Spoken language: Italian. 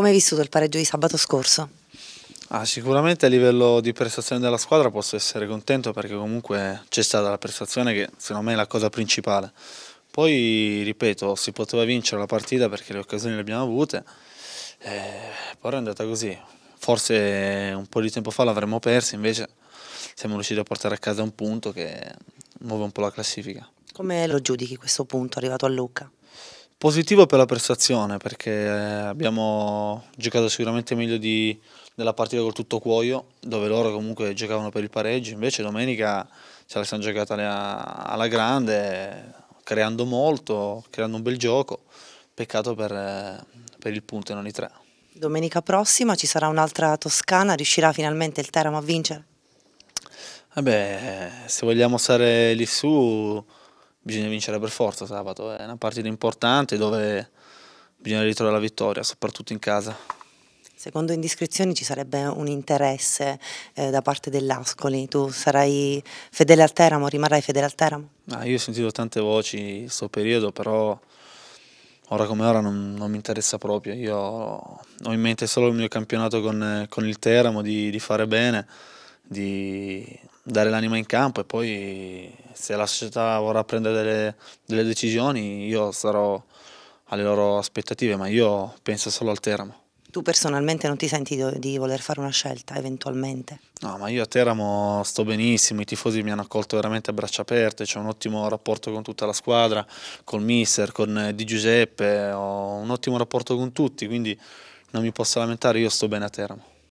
Come hai vissuto il pareggio di sabato scorso? Ah, sicuramente a livello di prestazione della squadra posso essere contento perché comunque c'è stata la prestazione che secondo me è la cosa principale. Poi, ripeto, si poteva vincere la partita perché le occasioni le abbiamo avute, eh, poi è andata così. Forse un po' di tempo fa l'avremmo persa, invece siamo riusciti a portare a casa un punto che muove un po' la classifica. Come lo giudichi questo punto arrivato a Lucca? Positivo per la prestazione perché eh, abbiamo giocato sicuramente meglio di, della partita col tutto cuoio dove loro comunque giocavano per il pareggio, invece domenica ce la siamo giocata alla grande creando molto, creando un bel gioco, peccato per, eh, per il punto e non i tre. Domenica prossima ci sarà un'altra Toscana, riuscirà finalmente il Teramo a vincere? Vabbè, eh se vogliamo stare lì su bisogna vincere per forza sabato, eh. è una partita importante dove bisogna ritrovare la vittoria, soprattutto in casa. Secondo indiscrezioni ci sarebbe un interesse eh, da parte dell'Ascoli, tu sarai fedele al Teramo, rimarrai fedele al Teramo? Ah, io ho sentito tante voci in questo periodo, però ora come ora non, non, mi interessa proprio, io ho in mente solo il mio campionato con, con il Teramo, di, di fare bene, di, dare l'anima in campo e poi se la società vorrà prendere delle, delle decisioni io sarò alle loro aspettative, ma io penso solo al Teramo. Tu personalmente non ti senti di voler fare una scelta eventualmente? No, ma io a Teramo sto benissimo, i tifosi mi hanno accolto veramente a braccia aperte, c'è un ottimo rapporto con tutta la squadra, col mister, con eh, Di Giuseppe, ho un ottimo rapporto con tutti, quindi non mi posso lamentare, io sto bene a Teramo.